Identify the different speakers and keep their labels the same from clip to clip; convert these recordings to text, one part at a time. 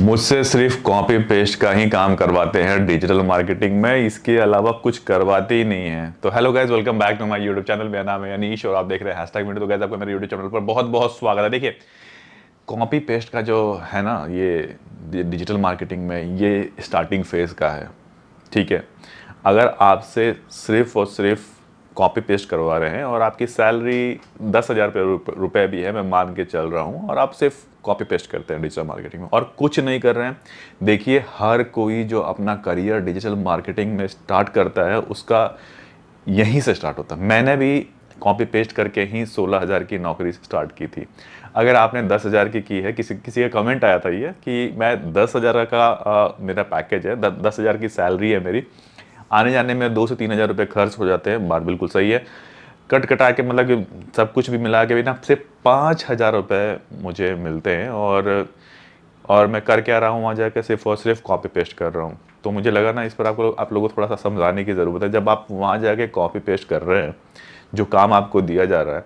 Speaker 1: मुझसे सिर्फ copy paste का ही काम करवाते हैं डिजिटल मार्केटिंग में इसके अलावा कुछ करवाते ही नहीं है तो hello guys welcome back to my YouTube channel मेरा नाम है अनीश और आप देख रहे हैं हैंशटैग तो गाइज आपका मेरे यूट्यूब चैनल पर बहुत बहुत स्वागत है देखिए कॉपी पेस्ट का जो है ना ये डिजिटल मार्केटिंग में ये स्टार्टिंग फेज का है ठीक है अगर आपसे सिर्फ और सिर्फ कॉपी पेस्ट करवा रहे हैं और आपकी सैलरी दस हज़ार रुपये भी है मैं मान के चल रहा हूँ और आप सिर्फ कॉपी पेस्ट करते हैं डिजिटल मार्केटिंग में और कुछ नहीं कर रहे हैं देखिए हर कोई जो अपना करियर डिजिटल मार्केटिंग में स्टार्ट करता है उसका यहीं से स्टार्ट होता है मैंने भी कॉपी पेस्ट करके ही सोलह हज़ार की नौकरी स्टार्ट की थी अगर आपने दस हज़ार की की है किसी किसी का कमेंट आया था ये कि मैं दस हज़ार का आ, मेरा पैकेज है द, दस हज़ार की सैलरी है मेरी आने जाने में दो से तीन हज़ार रुपये खर्च हो जाते हैं बात बिल्कुल सही है कट कटा के मतलब सब कुछ भी मिला के भी ना सिर्फ पाँच हज़ार रुपये मुझे मिलते हैं और और मैं कर क्या रहा हूँ वहाँ जाकर सिर्फ और सिर्फ कॉपी पेस्ट कर रहा हूँ तो मुझे लगा ना इस पर आपको आप लोगों को थोड़ा सा समझाने की ज़रूरत है जब आप वहाँ जाके कॉपी पेस्ट कर रहे हैं जो काम आपको दिया जा रहा है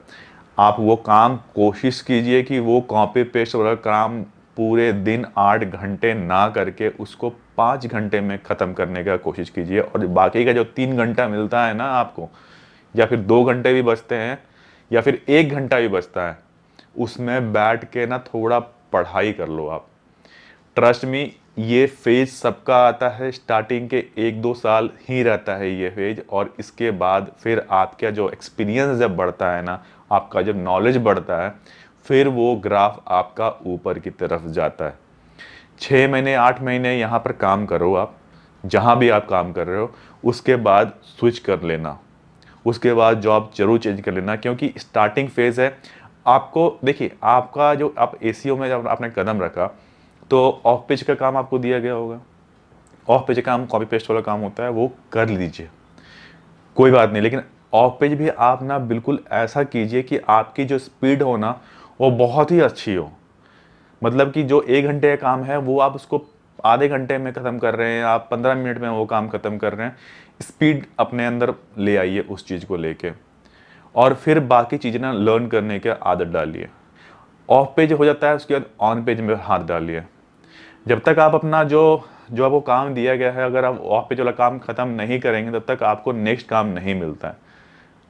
Speaker 1: आप वो काम कोशिश कीजिए कि वो कॉपी पेस्ट वाला काम पूरे दिन आठ घंटे ना करके उसको पाँच घंटे में ख़त्म करने का कोशिश कीजिए और बाकी का जो तीन घंटा मिलता है ना आपको या फिर दो घंटे भी बचते हैं या फिर एक घंटा भी बचता है उसमें बैठ के ना थोड़ा पढ़ाई कर लो आप ट्रस्ट में ये फेज सबका आता है स्टार्टिंग के एक दो साल ही रहता है ये फेज और इसके बाद फिर आपका जो एक्सपीरियंस जब बढ़ता है ना आपका जब नॉलेज बढ़ता है फिर वो ग्राफ आपका ऊपर की तरफ जाता है छः महीने आठ महीने यहाँ पर काम करो आप जहाँ भी आप काम कर रहे हो उसके बाद स्विच कर लेना उसके बाद जॉब जरूर चेंज कर लेना क्योंकि स्टार्टिंग फेज़ है आपको देखिए आपका जो आप ए में जब आपने कदम रखा तो ऑफ पेज का काम आपको दिया गया होगा ऑफ पेज का काम कॉपी पेस्ट वाला काम होता है वो कर लीजिए कोई बात नहीं लेकिन ऑफ पेज भी आप ना बिल्कुल ऐसा कीजिए कि आपकी जो स्पीड हो ना वो बहुत ही अच्छी हो मतलब कि जो एक घंटे का काम है वो आप उसको आधे घंटे में ख़त्म कर रहे हैं आप पंद्रह मिनट में वो काम ख़त्म कर रहे हैं स्पीड अपने अंदर ले आइए उस चीज़ को लेके और फिर बाकी चीज़ें ना लर्न करने की आदत डालिए ऑफ पेज हो जाता है उसके बाद ऑन पेज में हाथ डालिए जब तक आप अपना जो जो आपको काम दिया गया है अगर आप ऑफ पेज वाला काम ख़त्म नहीं करेंगे तब तक आपको नेक्स्ट काम नहीं मिलता है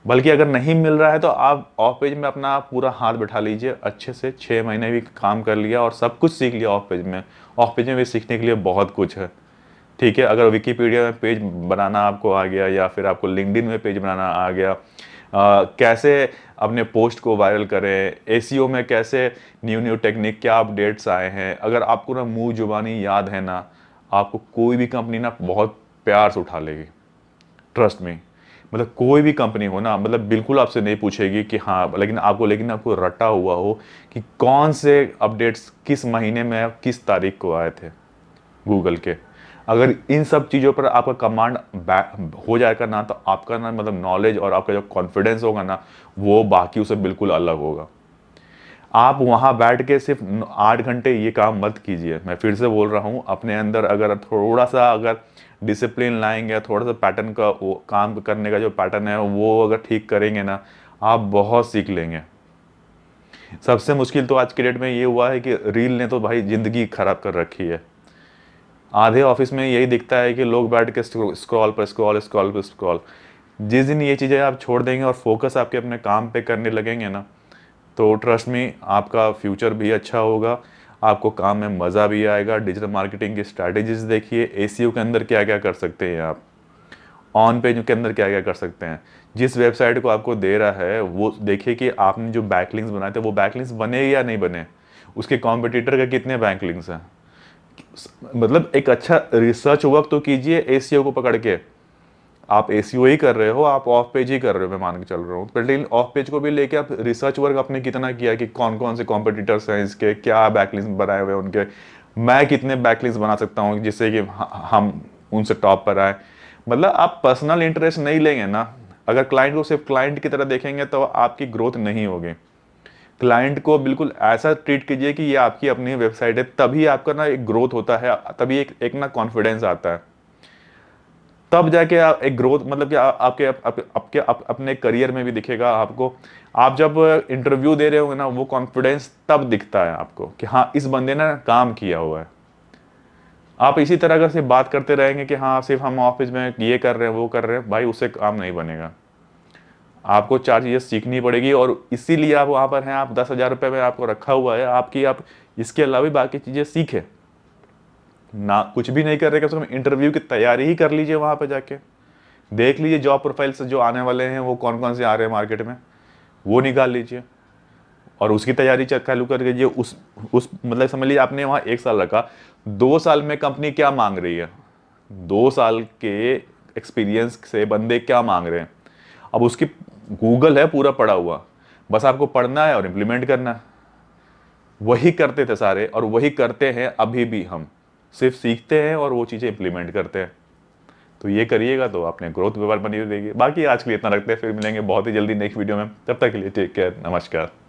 Speaker 1: बल्कि अगर नहीं मिल रहा है तो आप ऑफ पेज में अपना पूरा हाथ बैठा लीजिए अच्छे से छः महीने भी काम कर लिया और सब कुछ सीख लिया ऑफ पेज में ऑफ पेज में भी सीखने के लिए बहुत कुछ है ठीक है अगर विकीपीडिया में पेज बनाना आपको आ गया या फिर आपको लिंकडिन में पेज बनाना आ गया आ, कैसे अपने पोस्ट को वायरल करें ए e में कैसे न्यू न्यू टेक्निक क्या अपडेट्स आए हैं अगर आपको ना मुँह जुबानी याद है ना आपको कोई भी कंपनी ना बहुत प्यार से उठा लेगी ट्रस्ट में मतलब कोई भी कंपनी हो ना मतलब बिल्कुल आपसे नहीं पूछेगी कि हाँ लेकिन आपको लेकिन आपको रटा हुआ हो कि कौन से अपडेट्स किस महीने में किस तारीख को आए थे गूगल के अगर इन सब चीज़ों पर आपका कमांड हो जाएगा ना तो आपका ना मतलब नॉलेज और आपका जो कॉन्फिडेंस होगा ना वो बाकी उसे बिल्कुल अलग होगा आप वहाँ बैठ के सिर्फ आठ घंटे ये काम मत कीजिए मैं फिर से बोल रहा हूँ अपने अंदर अगर थोड़ा सा अगर डिसिप्लिन लाएंगे थोड़ा सा पैटर्न का वो काम करने का जो पैटर्न है वो अगर ठीक करेंगे ना आप बहुत सीख लेंगे सबसे मुश्किल तो आज के डेट में ये हुआ है कि रील ने तो भाई ज़िंदगी ख़राब कर रखी है आधे ऑफिस में यही दिखता है कि लोग बैठ के स्क्रॉल पर स्क्रॉल स्क्रॉल पर स्क्रॉल जिस दिन ये चीज़ें आप छोड़ देंगे और फोकस आपके अपने काम पे करने लगेंगे ना तो ट्रस्ट में आपका फ्यूचर भी अच्छा होगा आपको काम में मज़ा भी आएगा डिजिटल मार्केटिंग की स्ट्रैटेजीज देखिए ए के अंदर क्या क्या कर सकते हैं आप ऑन पेज के अंदर क्या क्या कर सकते हैं जिस वेबसाइट को आपको दे रहा है वो देखिए कि आपने जो बैकलिंग्स बनाए थे वो बैकलिंग्स बने या नहीं बने उसके कॉम्पिटिटर के कितने बैकलिंग्स हैं मतलब एक अच्छा रिसर्च वर्क तो कीजिए ए को पकड़ के आप ए e ही कर रहे हो आप ऑफ पेज ही कर रहे हो मैं मान के चल रहा हूँ पर लेकिन ऑफ पेज को भी लेके आप रिसर्च वर्क आपने कितना किया कि कौन कौन से कॉम्पिटिटर्स हैं इसके क्या बैकलिंग बनाए हुए उनके मैं कितने बैकलिंस बना सकता हूँ जिससे कि हम उनसे टॉप पर आए मतलब आप पर्सनल इंटरेस्ट नहीं लेंगे ना अगर क्लाइंट को सिर्फ क्लाइंट की तरह देखेंगे तो आपकी ग्रोथ नहीं होगी क्लाइंट को बिल्कुल ऐसा ट्रीट कीजिए कि ये आपकी अपनी वेबसाइट है तभी आपका ना एक ग्रोथ होता है तभी एक एक ना कॉन्फिडेंस आता है तब जाके आप एक ग्रोथ मतलब कि आपके आपके आप, अपने करियर में भी दिखेगा आपको आप जब इंटरव्यू दे रहे होंगे ना वो कॉन्फिडेंस तब दिखता है आपको कि हाँ इस बंदे ने काम किया हुआ है आप इसी तरह अगर सिर्फ बात करते रहेंगे कि हाँ सिर्फ हम ऑफिस में ये कर रहे हैं वो कर रहे हैं भाई उससे काम नहीं बनेगा आपको चार चीज़ें सीखनी पड़ेगी और इसीलिए आप वहाँ पर हैं आप दस हज़ार रुपये में आपको रखा हुआ है आपकी आप इसके अलावा बाकी चीज़ें सीखें ना कुछ भी नहीं कर रहे कम से कम इंटरव्यू की तैयारी ही कर लीजिए वहाँ पर जाके देख लीजिए जॉब प्रोफाइल्स जो आने वाले हैं वो कौन कौन से आ रहे हैं मार्केट में वो निकाल लीजिए और उसकी तैयारी चालू कर लीजिए उस उस मतलब समझ लीजिए आपने वहाँ एक साल रखा दो साल में कंपनी क्या मांग रही है दो साल के एक्सपीरियंस से बंदे क्या मांग रहे हैं अब उसकी गूगल है पूरा पड़ा हुआ बस आपको पढ़ना है और इम्प्लीमेंट करना है वही करते थे सारे और वही करते हैं अभी भी हम सिर्फ सीखते हैं और वो चीज़ें इम्प्लीमेंट करते हैं तो ये करिएगा तो आपने ग्रोथ व्यवहार बनी रहेगी बाकी आज के लिए इतना रखते हैं फिर मिलेंगे बहुत ही जल्दी नेक्स्ट वीडियो में तब तक के लिए टेक केयर नमस्कार